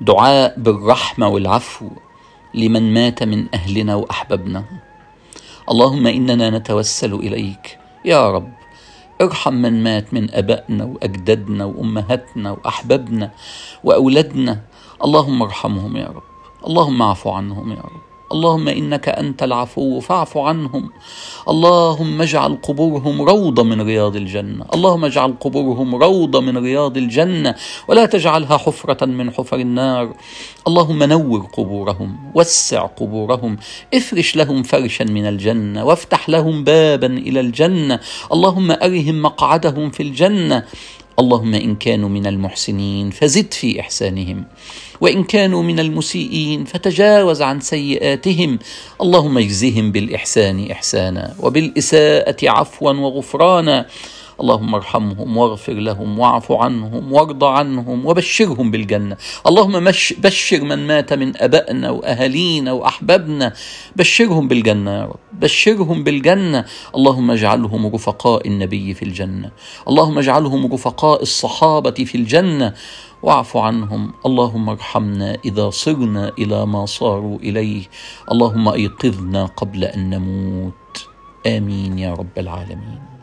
دعاء بالرحمه والعفو لمن مات من اهلنا وأحببنا اللهم اننا نتوسل اليك يا رب ارحم من مات من ابائنا واجدادنا وامهاتنا واحبابنا واولادنا اللهم ارحمهم يا رب اللهم اعف عنهم يا رب اللهم انك انت العفو فاعف عنهم اللهم اجعل قبورهم روضه من رياض الجنه اللهم اجعل قبورهم روضه من رياض الجنه ولا تجعلها حفره من حفر النار اللهم نور قبورهم وسع قبورهم افرش لهم فرشا من الجنه وافتح لهم بابا الى الجنه اللهم ارهم مقعدهم في الجنه اللهم ان كانوا من المحسنين فزد في احسانهم وان كانوا من المسيئين فتجاوز عن سيئاتهم اللهم اجزهم بالاحسان احسانا وبالاساءه عفوا وغفرانا اللهم ارحمهم واغفر لهم واعف عنهم وارض عنهم وبشرهم بالجنة اللهم مش بشر من مات من أبائنا وأهالينا وأحبابنا بشرهم بالجنة يا رب بشرهم بالجنة اللهم اجعلهم رفقاء النبي في الجنة اللهم اجعلهم رفقاء الصحابة في الجنة واعف عنهم اللهم ارحمنا اذا صرنا الى ما صاروا اليه اللهم ايقظنا قبل ان نموت امين يا رب العالمين